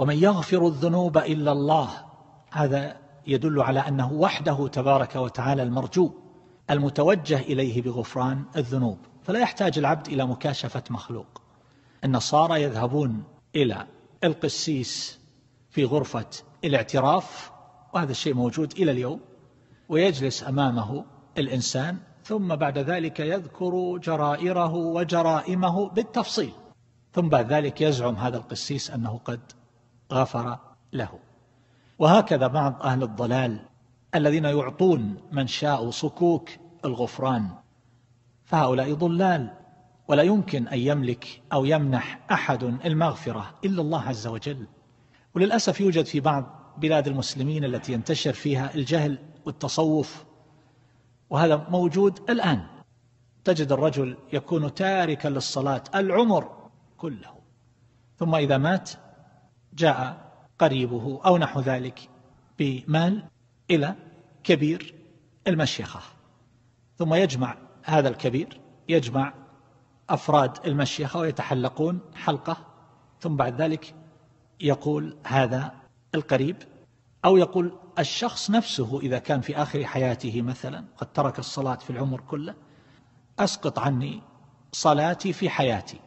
ومن يغفر الذنوب إلا الله هذا يدل على أنه وحده تبارك وتعالى المرجو المتوجه إليه بغفران الذنوب فلا يحتاج العبد إلى مكاشفة مخلوق النصارى يذهبون إلى القسيس في غرفة الاعتراف وهذا الشيء موجود إلى اليوم ويجلس أمامه الإنسان ثم بعد ذلك يذكر جرائره وجرائمه بالتفصيل ثم بعد ذلك يزعم هذا القسيس أنه قد غفر له وهكذا بعض أهل الضلال الذين يعطون من شاء صكوك الغفران فهؤلاء ضلال ولا يمكن أن يملك أو يمنح أحد المغفرة إلا الله عز وجل وللأسف يوجد في بعض بلاد المسلمين التي ينتشر فيها الجهل والتصوف وهذا موجود الآن تجد الرجل يكون تاركا للصلاة العمر كله ثم إذا مات جاء قريبه أو نحو ذلك بمال إلى كبير المشيخة ثم يجمع هذا الكبير يجمع أفراد المشيخة ويتحلقون حلقة ثم بعد ذلك يقول هذا القريب أو يقول الشخص نفسه إذا كان في آخر حياته مثلا قد ترك الصلاة في العمر كله أسقط عني صلاتي في حياتي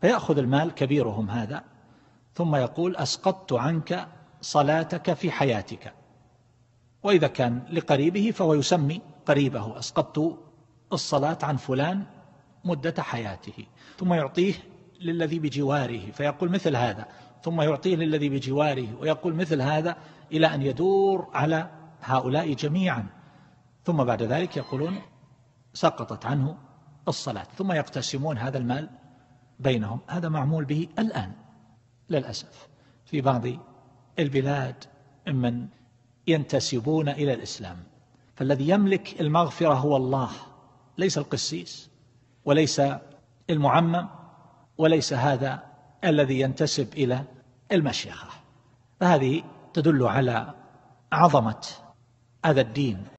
فيأخذ المال كبيرهم هذا ثم يقول أسقطت عنك صلاتك في حياتك وإذا كان لقريبه فهو يسمي قريبه أسقطت الصلاة عن فلان مدة حياته ثم يعطيه للذي بجواره فيقول مثل هذا ثم يعطيه للذي بجواره ويقول مثل هذا إلى أن يدور على هؤلاء جميعا ثم بعد ذلك يقولون سقطت عنه الصلاة ثم يقتسمون هذا المال بينهم هذا معمول به الآن للأسف في بعض البلاد ممن ينتسبون إلى الإسلام فالذي يملك المغفرة هو الله ليس القسيس وليس المعمم وليس هذا الذي ينتسب إلى المشيخة فهذه تدل على عظمة هذا الدين